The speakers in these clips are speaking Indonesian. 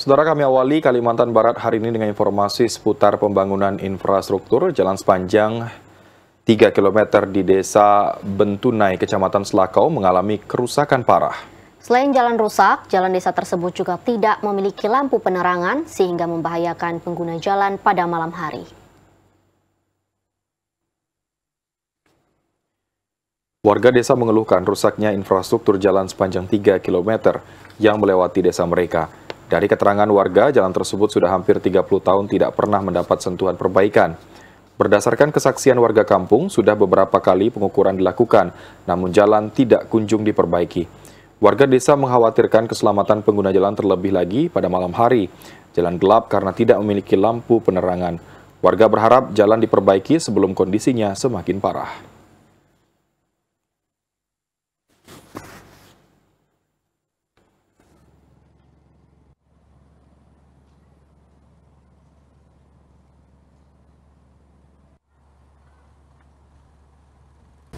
Saudara kami awali Kalimantan Barat hari ini dengan informasi seputar pembangunan infrastruktur jalan sepanjang 3 km di desa Bentunai, Kecamatan Selakau mengalami kerusakan parah. Selain jalan rusak, jalan desa tersebut juga tidak memiliki lampu penerangan sehingga membahayakan pengguna jalan pada malam hari. Warga desa mengeluhkan rusaknya infrastruktur jalan sepanjang 3 km yang melewati desa mereka. Dari keterangan warga, jalan tersebut sudah hampir 30 tahun tidak pernah mendapat sentuhan perbaikan. Berdasarkan kesaksian warga kampung, sudah beberapa kali pengukuran dilakukan, namun jalan tidak kunjung diperbaiki. Warga desa mengkhawatirkan keselamatan pengguna jalan terlebih lagi pada malam hari. Jalan gelap karena tidak memiliki lampu penerangan. Warga berharap jalan diperbaiki sebelum kondisinya semakin parah.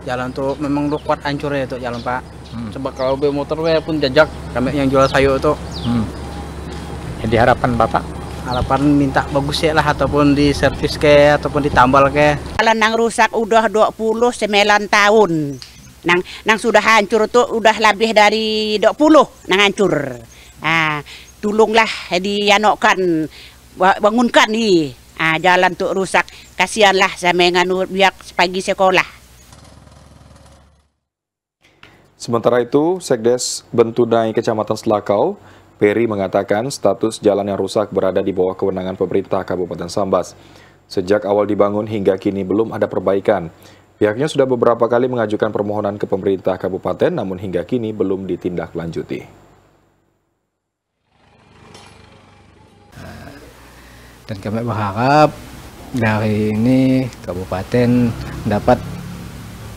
jalan tuh memang lu kuat ya tuh jalan pak hmm. coba kalau be motor be pun jajak kami yang jual sayur tuh. hmm. jadi harapan bapak harapan minta bagus ya lah ataupun di servis ke ataupun ditambal ke jalan nang rusak udah 29 tahun nang nang sudah hancur tuh udah lebih dari 20 nang hancur ah tulunglah dianokkan bangunkan nih ah jalan tuh rusak kasihanlah sama yang anu, biak pagi sekolah Sementara itu, Sekdes Bentudai Kecamatan Selakau, Peri mengatakan status jalan yang rusak berada di bawah kewenangan pemerintah Kabupaten Sambas. Sejak awal dibangun hingga kini belum ada perbaikan. Pihaknya sudah beberapa kali mengajukan permohonan ke pemerintah kabupaten, namun hingga kini belum ditindaklanjuti. Dan kami berharap dari ini kabupaten dapat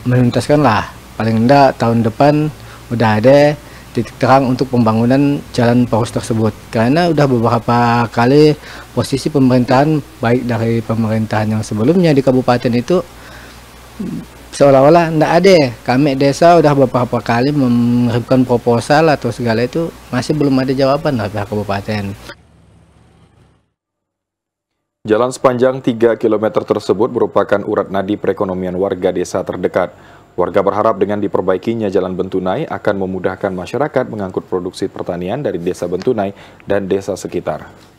menuntaskanlah paling enggak tahun depan udah ada titik terang untuk pembangunan jalan poros tersebut karena udah beberapa kali posisi pemerintahan baik dari pemerintahan yang sebelumnya di kabupaten itu seolah-olah enggak ada kami desa udah beberapa kali mengirimkan proposal atau segala itu masih belum ada jawaban dari pihak kabupaten Jalan sepanjang 3 km tersebut merupakan urat nadi perekonomian warga desa terdekat. Warga berharap dengan diperbaikinya Jalan Bentunai akan memudahkan masyarakat mengangkut produksi pertanian dari Desa Bentunai dan desa sekitar.